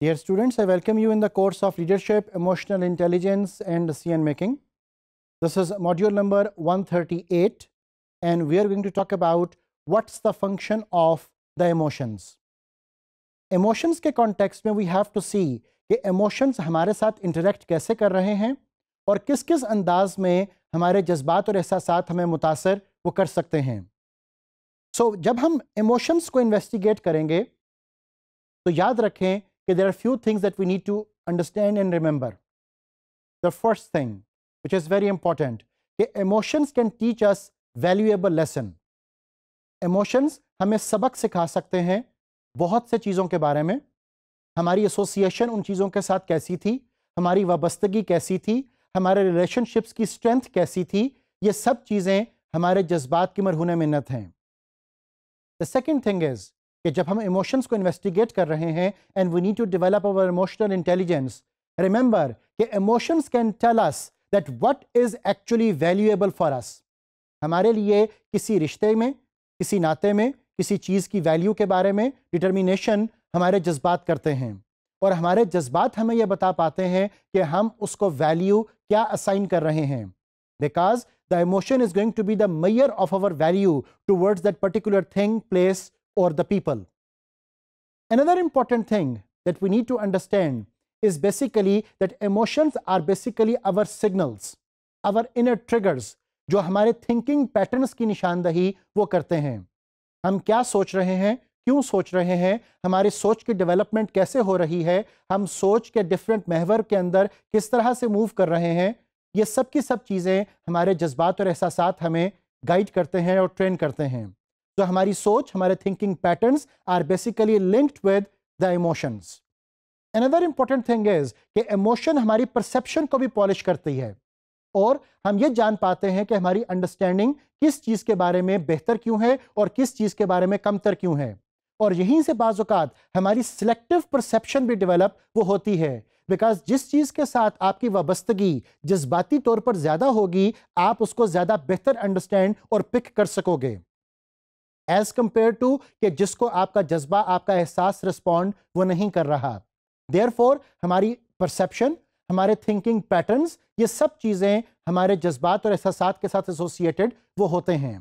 Dear students, I welcome you in the course of Leadership, Emotional Intelligence and Decision Making. This is module number 138 and we are going to talk about what's the function of the emotions. Emotions के context में we have to see कि emotions हमारे साथ interact कैसे कर रहे हैं और किस किस अंदाज में हमारे जज्बात और एहसास हमें मुतासर वो कर सकते हैं so, जब हम emotions को investigate करेंगे तो याद रखें okay, there are few things that we need to understand and remember. The first thing, which is very important, okay, emotions can teach us valuable lesson. Emotions हमें सबक सिखा सकते हैं बहुत से चीज़ों के बारे में हमारी एसोसिएशन उन चीज़ों के साथ कैसी थी हमारी वाबस्तगी कैसी थी हमारे रिलेशनशिप्स की स्ट्रेंथ कैसी थी ये सब चीज़ें हमारे जज्बात की मरहून मिन्नत हैं द सेकेंड थिंग इज़ कि जब हम इमोशंस को इन्वेस्टिगेट कर रहे हैं and we need to develop our emotional intelligence remember कि emotions can tell us that what is actually valuable for us हमारे लिए किसी रिश्ते में किसी नाते में किसी चीज़ की वैल्यू के बारे में डिटर्मिनेशन हमारे जज्बात करते हैं और हमारे जज्बात हमें यह बता पाते हैं कि हम उसको वैल्यू क्या असाइन कर रहे हैं because the emotion is going to be the mayor of our value towards that particular thing place or the people. Another important thing that we need to understand is basically that emotions are basically our signals, our inner triggers, जो हमारे thinking patterns की निशानदही वो करते हैं हम क्या सोच रहे हैं क्यों सोच रहे हैं हमारी सोच की डेवलपमेंट कैसे हो रही है हम सोच के डिफरेंट महवर के अंदर किस तरह से मूव कर रहे हैं ये सब की सब चीज़ें हमारे जज्बात और एहसास हमें गाइड करते हैं और ट्रेन करते हैं जो हमारी सोच हमारे thinking patterns are basically linked with the emotions another important thing is कि इमोशन हमारी परसेप्शन को भी पॉलिश करती है और हम ये जान पाते हैं कि हमारी अंडरस्टैंडिंग किस चीज़ के बारे में बेहतर क्यों है और किस चीज़ के बारे में कमतर क्यों है और यहीं से बाजुकात हमारी सिलेक्टिव परसेप्शन भी डेवलप वो होती है बिकॉज जिस चीज़ के साथ आपकी वाबस्तगी जज्बाती तौर पर ज़्यादा होगी आप उसको ज़्यादा बेहतर अंडरस्टैंड और पिक कर सकोगे एज कंपेयर टू कि जिसको आपका जज्बा आपका एहसास रिस्पॉन्ड वो नहीं कर रहा देयर हमारी परसेप्शन हमारे थिंकिंग पैटर्न्स ये सब चीज़ें हमारे जज्बात और एहसास के साथ एसोसिएटेड वो होते हैं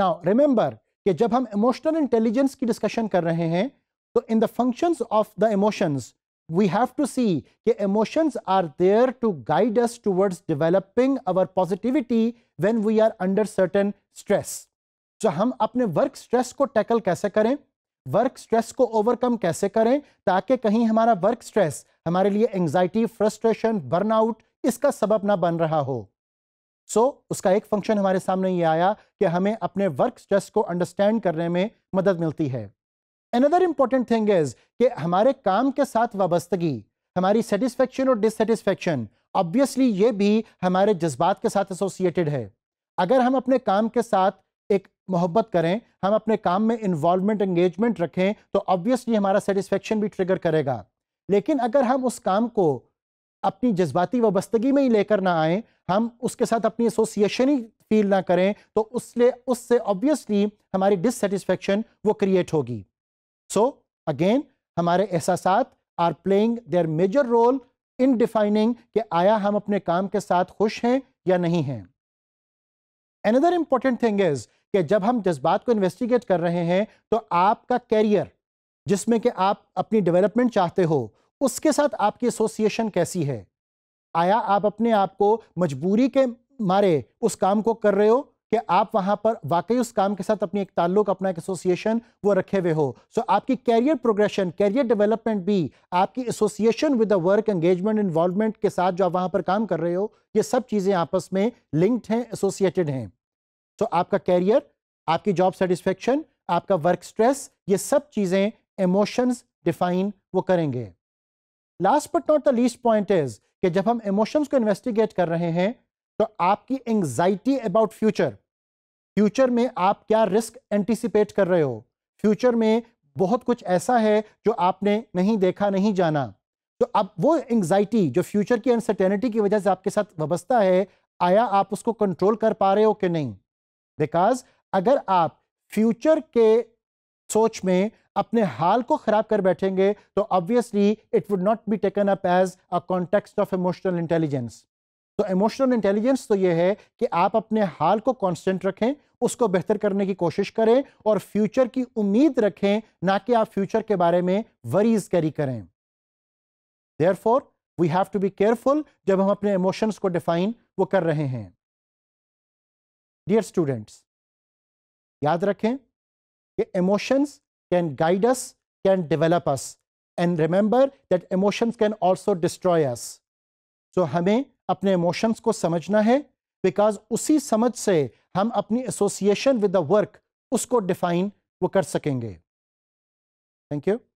नाउ रिमेंबर कि जब हम इमोशनल इंटेलिजेंस की डिस्कशन कर रहे हैं तो in the functions of the emotions we have to see कि emotions are there to guide us towards developing our positivity when we are under certain stress जो हम अपने वर्क स्ट्रेस को टैकल कैसे करें वर्क स्ट्रेस को overcome कैसे करें ताकि कहीं हमारा वर्क स्ट्रेस हमारे लिए एंग्जाइटी फ्रस्ट्रेशन बर्नआउट इसका सबब ना बन रहा हो सो so, उसका एक फंक्शन हमारे सामने ये आया कि हमें अपने वर्क स्ट्रेस को अंडरस्टैंड करने में मदद मिलती है अनदर इंपॉर्टेंट थिंग इज कि हमारे काम के साथ वाबस्तगी हमारी सेटिस्फेक्शन और डिससेटिस्फेक्शन ऑब्वियसली ये भी हमारे जज्बात के साथ एसोसिएटेड है अगर हम अपने काम के साथ मोहब्बत करें हम अपने काम में इन्वॉल्वमेंट एंगेजमेंट रखें तो ऑब्वियसली हमारा सेटिस्फेक्शन भी ट्रिगर करेगा लेकिन अगर हम उस काम को अपनी जज्बाती वस्तगी में ही लेकर ना आए हम उसके साथ अपनी एसोसिएशन ही फील ना करें तो उससे उससे ऑब्वियसली हमारी डिससेटिस्फेक्शन वो क्रिएट होगी सो अगेन हमारे एहसास are playing their major role in defining कि आया हम अपने काम के साथ खुश हैं या नहीं हैं अनदर इंपॉर्टेंट थिंग इज़ कि जब हम जज्बात को इन्वेस्टिगेट कर रहे हैं तो आपका कैरियर जिसमें कि आप अपनी डेवलपमेंट चाहते हो उसके साथ आपकी एसोसिएशन कैसी है आया आप अपने आप को मजबूरी के मारे उस काम को कर रहे हो कि आप वहां पर वाकई उस काम के साथ अपनी एक ताल्लुक अपना एक एसोसिएशन वो रखे हुए हो सो so, आपकी कैरियर प्रोग्रेशन कैरियर डेवलपमेंट भी आपकी association with the work engagement involvement के साथ जो आप वहां पर काम कर रहे हो ये सब चीज़ें आपस में लिंक्ड हैं एसोसिएटेड हैं सो so, आपका कैरियर आपकी जॉब सेटिस्फेक्शन आपका वर्क स्ट्रेस ये सब चीज़ें इमोशंस डिफाइन वो करेंगे last but not the least point is कि जब हम इमोशंस को इन्वेस्टिगेट कर रहे हैं तो आपकी एंग्जाइटी अबाउट फ्यूचर फ्यूचर में आप क्या रिस्क एंटिसिपेट कर रहे हो फ्यूचर में बहुत कुछ ऐसा है जो आपने नहीं देखा नहीं जाना तो अब वो एंग्जाइटी जो फ्यूचर की अनसर्टेनिटी की वजह से आपके साथ वबस्ता है आया आप उसको कंट्रोल कर पा रहे हो कि नहीं बिकॉज अगर आप फ्यूचर के सोच में अपने हाल को खराब कर बैठेंगे तो obviously it would not be taken up as a context of emotional intelligence तो इमोशनल इंटेलिजेंस तो यह है कि आप अपने हाल को कांस्टेंट रखें उसको बेहतर करने की कोशिश करें और फ्यूचर की उम्मीद रखें ना कि आप फ्यूचर के बारे में वरीज कैरी करें therefore we have to be careful जब हम अपने इमोशंस को डिफाइन वो कर रहे हैं डियर स्टूडेंट्स याद रखें कि emotions can guide us can develop us and remember that emotions can also destroy us so हमें अपने इमोशंस को समझना है बिकॉज उसी समझ से हम अपनी एसोसिएशन विद द वर्क उसको डिफाइन वो कर सकेंगे थैंक यू